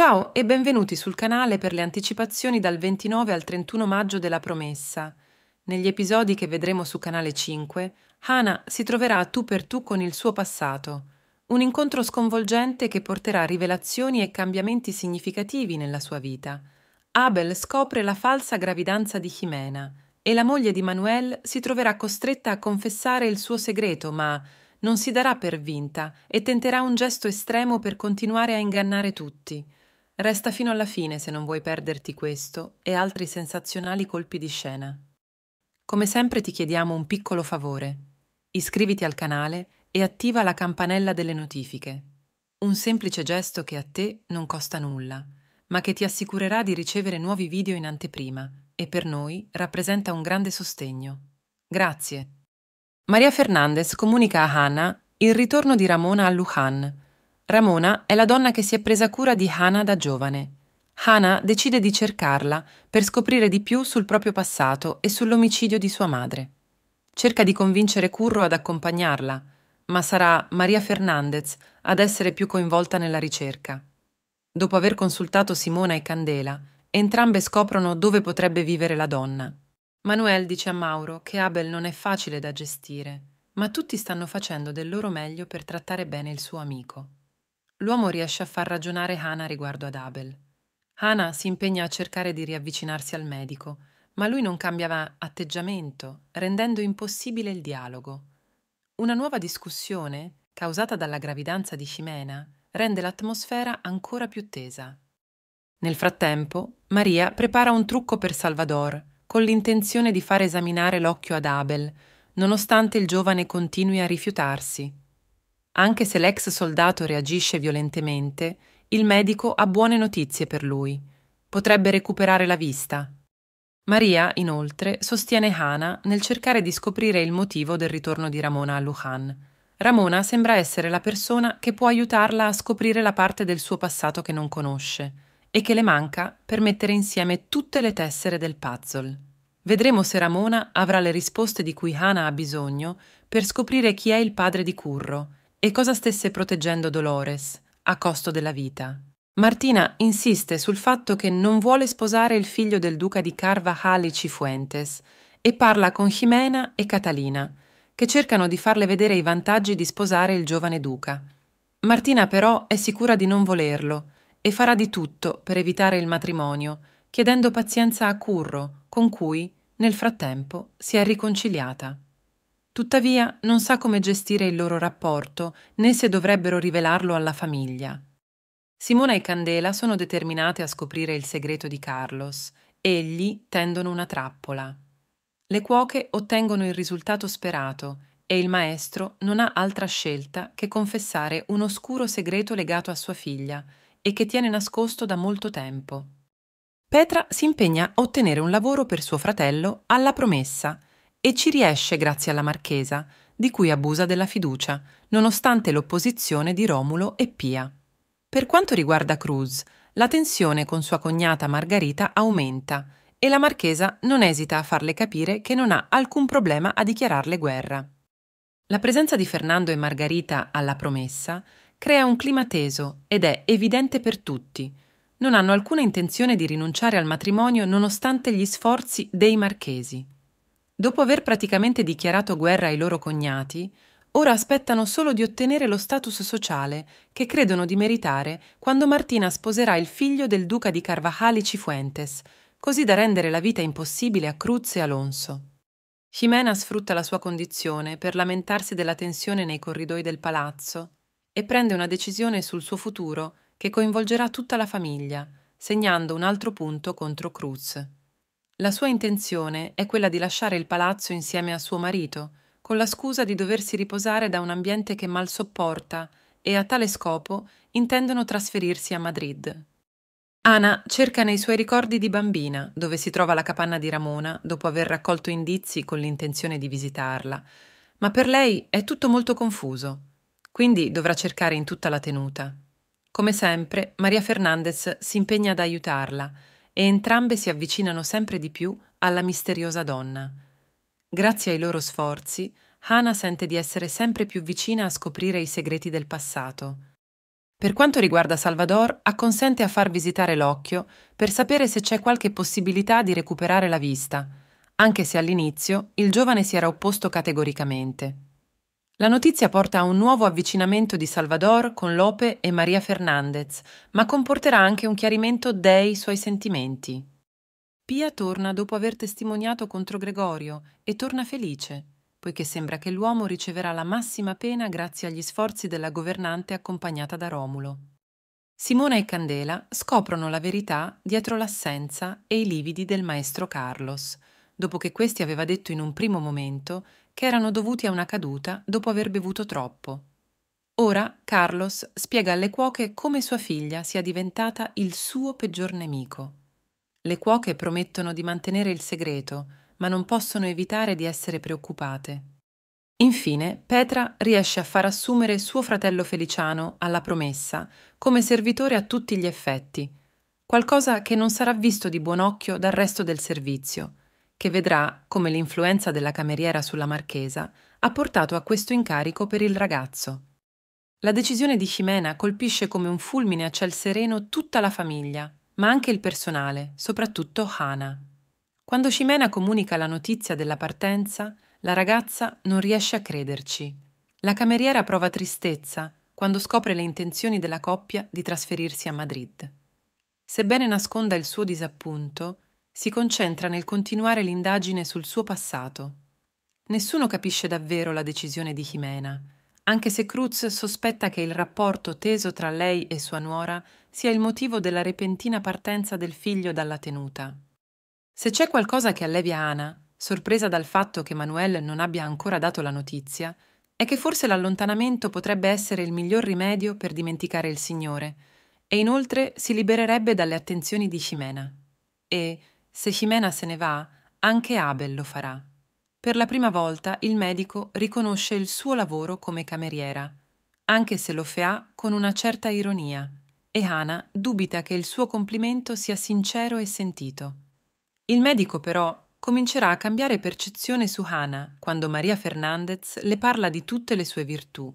Ciao e benvenuti sul canale per le anticipazioni dal 29 al 31 maggio della promessa. Negli episodi che vedremo su canale 5, Hana si troverà a tu per tu con il suo passato, un incontro sconvolgente che porterà rivelazioni e cambiamenti significativi nella sua vita. Abel scopre la falsa gravidanza di Jimena e la moglie di Manuel si troverà costretta a confessare il suo segreto, ma non si darà per vinta e tenterà un gesto estremo per continuare a ingannare tutti. Resta fino alla fine se non vuoi perderti questo e altri sensazionali colpi di scena. Come sempre ti chiediamo un piccolo favore. Iscriviti al canale e attiva la campanella delle notifiche. Un semplice gesto che a te non costa nulla, ma che ti assicurerà di ricevere nuovi video in anteprima e per noi rappresenta un grande sostegno. Grazie. Maria Fernandez comunica a Hannah il ritorno di Ramona a Lujan Ramona è la donna che si è presa cura di Hannah da giovane. Hannah decide di cercarla per scoprire di più sul proprio passato e sull'omicidio di sua madre. Cerca di convincere Curro ad accompagnarla, ma sarà Maria Fernandez ad essere più coinvolta nella ricerca. Dopo aver consultato Simona e Candela, entrambe scoprono dove potrebbe vivere la donna. Manuel dice a Mauro che Abel non è facile da gestire, ma tutti stanno facendo del loro meglio per trattare bene il suo amico l'uomo riesce a far ragionare Hannah riguardo ad Abel. Hannah si impegna a cercare di riavvicinarsi al medico, ma lui non cambiava atteggiamento, rendendo impossibile il dialogo. Una nuova discussione, causata dalla gravidanza di Ximena, rende l'atmosfera ancora più tesa. Nel frattempo, Maria prepara un trucco per Salvador, con l'intenzione di far esaminare l'occhio ad Abel, nonostante il giovane continui a rifiutarsi. Anche se l'ex soldato reagisce violentemente, il medico ha buone notizie per lui. Potrebbe recuperare la vista. Maria, inoltre, sostiene Hana nel cercare di scoprire il motivo del ritorno di Ramona a Lujan. Ramona sembra essere la persona che può aiutarla a scoprire la parte del suo passato che non conosce e che le manca per mettere insieme tutte le tessere del puzzle. Vedremo se Ramona avrà le risposte di cui Hana ha bisogno per scoprire chi è il padre di Curro e cosa stesse proteggendo Dolores, a costo della vita. Martina insiste sul fatto che non vuole sposare il figlio del duca di Carvajal e Cifuentes e parla con Jimena e Catalina, che cercano di farle vedere i vantaggi di sposare il giovane duca. Martina però è sicura di non volerlo e farà di tutto per evitare il matrimonio, chiedendo pazienza a Curro, con cui, nel frattempo, si è riconciliata. Tuttavia non sa come gestire il loro rapporto, né se dovrebbero rivelarlo alla famiglia. Simona e Candela sono determinate a scoprire il segreto di Carlos. Egli tendono una trappola. Le cuoche ottengono il risultato sperato e il maestro non ha altra scelta che confessare un oscuro segreto legato a sua figlia e che tiene nascosto da molto tempo. Petra si impegna a ottenere un lavoro per suo fratello alla promessa e ci riesce grazie alla marchesa, di cui abusa della fiducia, nonostante l'opposizione di Romulo e Pia. Per quanto riguarda Cruz, la tensione con sua cognata Margarita aumenta e la marchesa non esita a farle capire che non ha alcun problema a dichiararle guerra. La presenza di Fernando e Margarita alla promessa crea un clima teso ed è evidente per tutti. Non hanno alcuna intenzione di rinunciare al matrimonio nonostante gli sforzi dei marchesi. Dopo aver praticamente dichiarato guerra ai loro cognati, ora aspettano solo di ottenere lo status sociale che credono di meritare quando Martina sposerà il figlio del duca di Carvajali Cifuentes, così da rendere la vita impossibile a Cruz e Alonso. Ximena sfrutta la sua condizione per lamentarsi della tensione nei corridoi del palazzo e prende una decisione sul suo futuro che coinvolgerà tutta la famiglia, segnando un altro punto contro Cruz. La sua intenzione è quella di lasciare il palazzo insieme a suo marito, con la scusa di doversi riposare da un ambiente che mal sopporta e a tale scopo intendono trasferirsi a Madrid. Ana cerca nei suoi ricordi di bambina dove si trova la capanna di Ramona dopo aver raccolto indizi con l'intenzione di visitarla, ma per lei è tutto molto confuso, quindi dovrà cercare in tutta la tenuta. Come sempre, Maria Fernandez si impegna ad aiutarla, e entrambe si avvicinano sempre di più alla misteriosa donna. Grazie ai loro sforzi, Hana sente di essere sempre più vicina a scoprire i segreti del passato. Per quanto riguarda Salvador, acconsente a far visitare l'occhio per sapere se c'è qualche possibilità di recuperare la vista, anche se all'inizio il giovane si era opposto categoricamente. La notizia porta a un nuovo avvicinamento di Salvador con Lope e Maria Fernandez, ma comporterà anche un chiarimento dei suoi sentimenti. Pia torna dopo aver testimoniato contro Gregorio e torna felice, poiché sembra che l'uomo riceverà la massima pena grazie agli sforzi della governante accompagnata da Romulo. Simona e Candela scoprono la verità dietro l'assenza e i lividi del maestro Carlos, dopo che questi aveva detto in un primo momento che erano dovuti a una caduta dopo aver bevuto troppo. Ora Carlos spiega alle cuoche come sua figlia sia diventata il suo peggior nemico. Le cuoche promettono di mantenere il segreto, ma non possono evitare di essere preoccupate. Infine, Petra riesce a far assumere suo fratello Feliciano alla promessa come servitore a tutti gli effetti, qualcosa che non sarà visto di buon occhio dal resto del servizio, che vedrà come l'influenza della cameriera sulla marchesa ha portato a questo incarico per il ragazzo. La decisione di Ximena colpisce come un fulmine a ciel sereno tutta la famiglia, ma anche il personale, soprattutto Hana. Quando Ximena comunica la notizia della partenza, la ragazza non riesce a crederci. La cameriera prova tristezza quando scopre le intenzioni della coppia di trasferirsi a Madrid. Sebbene nasconda il suo disappunto, si concentra nel continuare l'indagine sul suo passato. Nessuno capisce davvero la decisione di Jimena, anche se Cruz sospetta che il rapporto teso tra lei e sua nuora sia il motivo della repentina partenza del figlio dalla tenuta. Se c'è qualcosa che allevia Ana, sorpresa dal fatto che Manuel non abbia ancora dato la notizia, è che forse l'allontanamento potrebbe essere il miglior rimedio per dimenticare il Signore, e inoltre si libererebbe dalle attenzioni di Ximena. E, se Ximena se ne va, anche Abel lo farà. Per la prima volta il medico riconosce il suo lavoro come cameriera, anche se lo fa con una certa ironia, e Hana dubita che il suo complimento sia sincero e sentito. Il medico però comincerà a cambiare percezione su Hana quando Maria Fernandez le parla di tutte le sue virtù.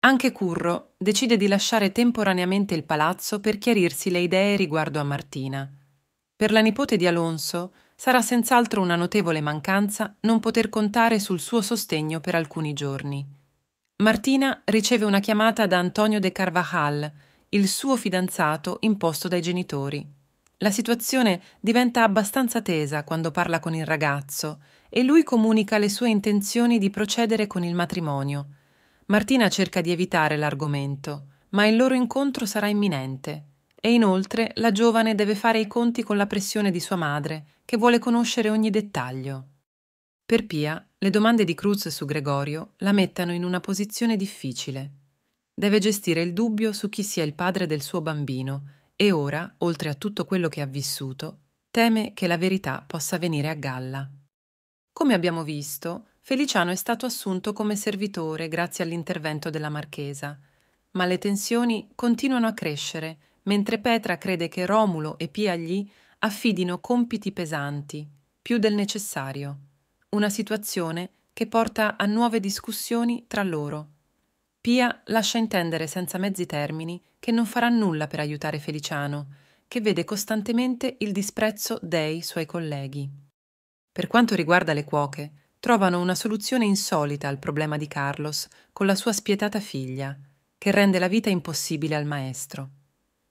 Anche Curro decide di lasciare temporaneamente il palazzo per chiarirsi le idee riguardo a Martina per la nipote di Alonso sarà senz'altro una notevole mancanza non poter contare sul suo sostegno per alcuni giorni. Martina riceve una chiamata da Antonio de Carvajal, il suo fidanzato imposto dai genitori. La situazione diventa abbastanza tesa quando parla con il ragazzo e lui comunica le sue intenzioni di procedere con il matrimonio. Martina cerca di evitare l'argomento, ma il loro incontro sarà imminente. E inoltre la giovane deve fare i conti con la pressione di sua madre, che vuole conoscere ogni dettaglio. Per Pia, le domande di Cruz su Gregorio la mettono in una posizione difficile. Deve gestire il dubbio su chi sia il padre del suo bambino e ora, oltre a tutto quello che ha vissuto, teme che la verità possa venire a galla. Come abbiamo visto, Feliciano è stato assunto come servitore grazie all'intervento della marchesa, ma le tensioni continuano a crescere mentre Petra crede che Romulo e Pia gli affidino compiti pesanti, più del necessario, una situazione che porta a nuove discussioni tra loro. Pia lascia intendere senza mezzi termini che non farà nulla per aiutare Feliciano, che vede costantemente il disprezzo dei suoi colleghi. Per quanto riguarda le cuoche, trovano una soluzione insolita al problema di Carlos con la sua spietata figlia, che rende la vita impossibile al maestro.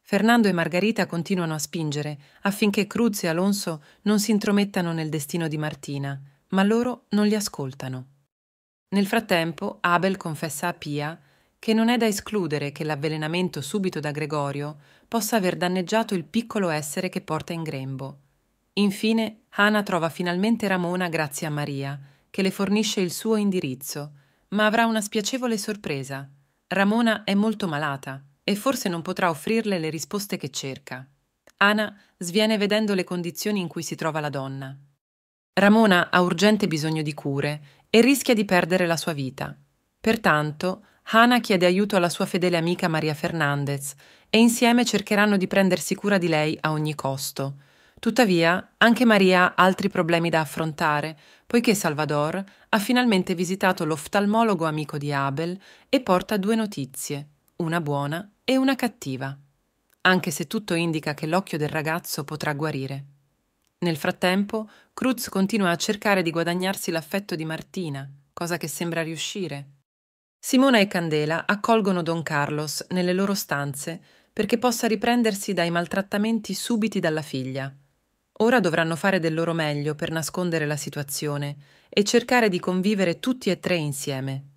Fernando e Margarita continuano a spingere affinché Cruz e Alonso non si intromettano nel destino di Martina, ma loro non li ascoltano. Nel frattempo, Abel confessa a Pia che non è da escludere che l'avvelenamento subito da Gregorio possa aver danneggiato il piccolo essere che porta in grembo. Infine, Hana trova finalmente Ramona grazie a Maria, che le fornisce il suo indirizzo, ma avrà una spiacevole sorpresa. Ramona è molto malata e forse non potrà offrirle le risposte che cerca. Ana sviene vedendo le condizioni in cui si trova la donna. Ramona ha urgente bisogno di cure e rischia di perdere la sua vita. Pertanto, Hannah chiede aiuto alla sua fedele amica Maria Fernandez e insieme cercheranno di prendersi cura di lei a ogni costo. Tuttavia, anche Maria ha altri problemi da affrontare, poiché Salvador ha finalmente visitato l'oftalmologo amico di Abel e porta due notizie, una buona e una cattiva, anche se tutto indica che l'occhio del ragazzo potrà guarire. Nel frattempo, Cruz continua a cercare di guadagnarsi l'affetto di Martina, cosa che sembra riuscire. Simona e Candela accolgono Don Carlos nelle loro stanze perché possa riprendersi dai maltrattamenti subiti dalla figlia. Ora dovranno fare del loro meglio per nascondere la situazione e cercare di convivere tutti e tre insieme.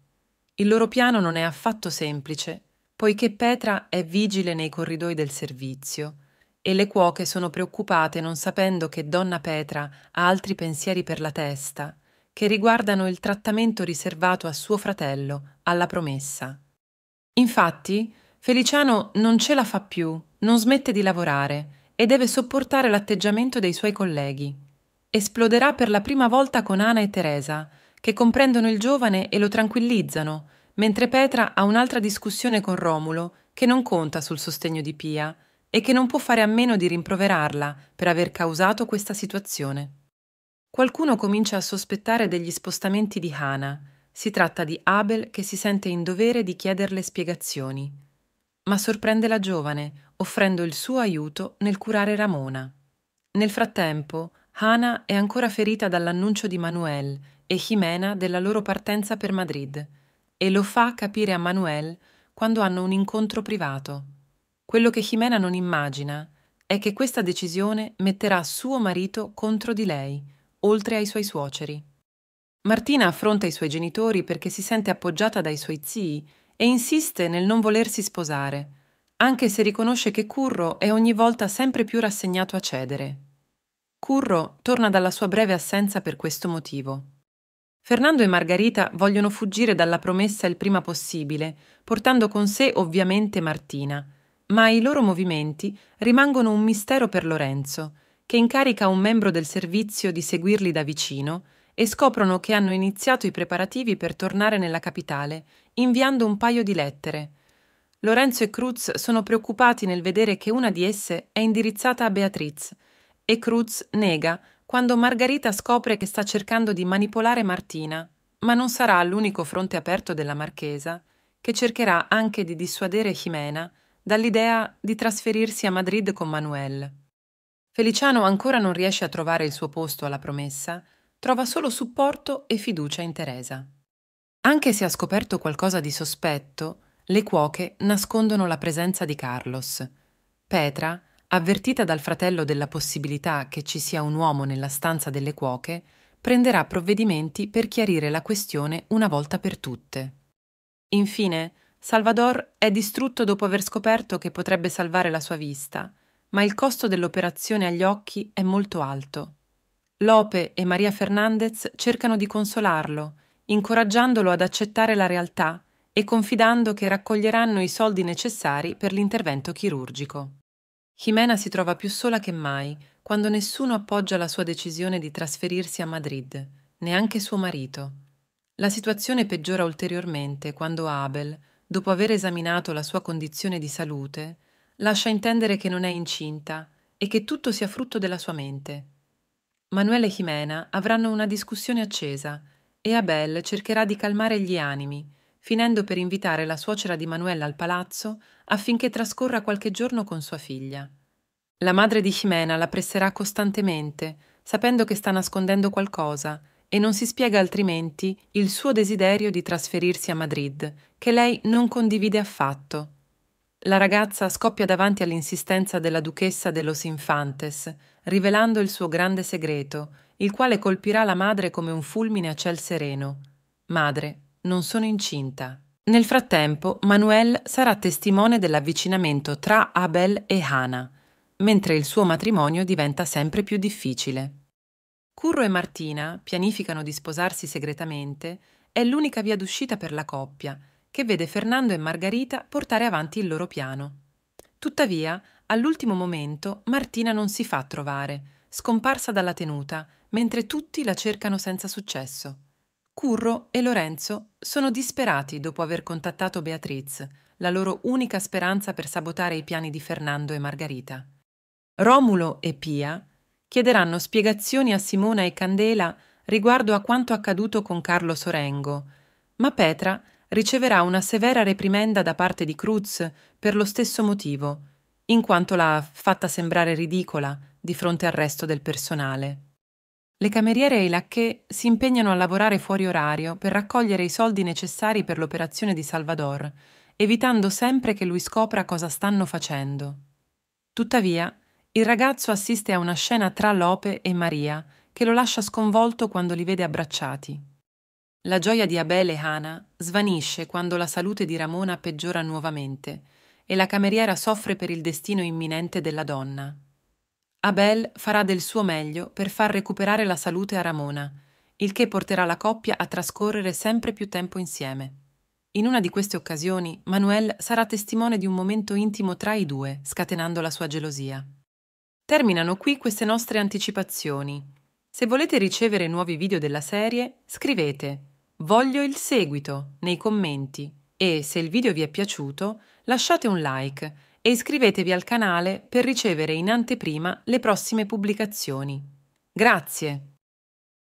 Il loro piano non è affatto semplice poiché Petra è vigile nei corridoi del servizio e le cuoche sono preoccupate non sapendo che donna Petra ha altri pensieri per la testa che riguardano il trattamento riservato a suo fratello alla promessa. Infatti, Feliciano non ce la fa più, non smette di lavorare e deve sopportare l'atteggiamento dei suoi colleghi. Esploderà per la prima volta con Ana e Teresa, che comprendono il giovane e lo tranquillizzano, mentre Petra ha un'altra discussione con Romulo che non conta sul sostegno di Pia e che non può fare a meno di rimproverarla per aver causato questa situazione. Qualcuno comincia a sospettare degli spostamenti di Hana. Si tratta di Abel che si sente in dovere di chiederle spiegazioni, ma sorprende la giovane offrendo il suo aiuto nel curare Ramona. Nel frattempo, Hana è ancora ferita dall'annuncio di Manuel e Jimena della loro partenza per Madrid e lo fa capire a Manuel quando hanno un incontro privato. Quello che Jimena non immagina è che questa decisione metterà suo marito contro di lei, oltre ai suoi suoceri. Martina affronta i suoi genitori perché si sente appoggiata dai suoi zii e insiste nel non volersi sposare, anche se riconosce che Curro è ogni volta sempre più rassegnato a cedere. Curro torna dalla sua breve assenza per questo motivo. Fernando e Margherita vogliono fuggire dalla promessa il prima possibile, portando con sé ovviamente Martina, ma i loro movimenti rimangono un mistero per Lorenzo, che incarica un membro del servizio di seguirli da vicino e scoprono che hanno iniziato i preparativi per tornare nella capitale, inviando un paio di lettere. Lorenzo e Cruz sono preoccupati nel vedere che una di esse è indirizzata a Beatriz e Cruz nega quando Margarita scopre che sta cercando di manipolare Martina, ma non sarà l'unico fronte aperto della marchesa, che cercherà anche di dissuadere Jimena dall'idea di trasferirsi a Madrid con Manuel. Feliciano ancora non riesce a trovare il suo posto alla promessa, trova solo supporto e fiducia in Teresa. Anche se ha scoperto qualcosa di sospetto, le cuoche nascondono la presenza di Carlos. Petra avvertita dal fratello della possibilità che ci sia un uomo nella stanza delle cuoche, prenderà provvedimenti per chiarire la questione una volta per tutte. Infine, Salvador è distrutto dopo aver scoperto che potrebbe salvare la sua vista, ma il costo dell'operazione agli occhi è molto alto. Lope e Maria Fernandez cercano di consolarlo, incoraggiandolo ad accettare la realtà e confidando che raccoglieranno i soldi necessari per l'intervento chirurgico. Jimena si trova più sola che mai, quando nessuno appoggia la sua decisione di trasferirsi a Madrid, neanche suo marito. La situazione peggiora ulteriormente quando Abel, dopo aver esaminato la sua condizione di salute, lascia intendere che non è incinta e che tutto sia frutto della sua mente. Manuel e Jimena avranno una discussione accesa e Abel cercherà di calmare gli animi, finendo per invitare la suocera di Manuela al palazzo affinché trascorra qualche giorno con sua figlia. La madre di Ximena la presserà costantemente, sapendo che sta nascondendo qualcosa, e non si spiega altrimenti il suo desiderio di trasferirsi a Madrid, che lei non condivide affatto. La ragazza scoppia davanti all'insistenza della duchessa de los Infantes, rivelando il suo grande segreto, il quale colpirà la madre come un fulmine a ciel sereno. Madre, non sono incinta. Nel frattempo, Manuel sarà testimone dell'avvicinamento tra Abel e Hannah, mentre il suo matrimonio diventa sempre più difficile. Curro e Martina pianificano di sposarsi segretamente, è l'unica via d'uscita per la coppia, che vede Fernando e Margarita portare avanti il loro piano. Tuttavia, all'ultimo momento, Martina non si fa trovare, scomparsa dalla tenuta, mentre tutti la cercano senza successo. Curro e Lorenzo sono disperati dopo aver contattato Beatriz, la loro unica speranza per sabotare i piani di Fernando e Margarita. Romulo e Pia chiederanno spiegazioni a Simona e Candela riguardo a quanto accaduto con Carlo Sorengo, ma Petra riceverà una severa reprimenda da parte di Cruz per lo stesso motivo, in quanto l'ha fatta sembrare ridicola di fronte al resto del personale. Le cameriere e i lacchè si impegnano a lavorare fuori orario per raccogliere i soldi necessari per l'operazione di Salvador, evitando sempre che lui scopra cosa stanno facendo. Tuttavia, il ragazzo assiste a una scena tra Lope e Maria che lo lascia sconvolto quando li vede abbracciati. La gioia di Abele e Hana svanisce quando la salute di Ramona peggiora nuovamente e la cameriera soffre per il destino imminente della donna. Abel farà del suo meglio per far recuperare la salute a Ramona, il che porterà la coppia a trascorrere sempre più tempo insieme. In una di queste occasioni, Manuel sarà testimone di un momento intimo tra i due, scatenando la sua gelosia. Terminano qui queste nostre anticipazioni. Se volete ricevere nuovi video della serie, scrivete Voglio il seguito nei commenti e se il video vi è piaciuto, lasciate un like e iscrivetevi al canale per ricevere in anteprima le prossime pubblicazioni. Grazie!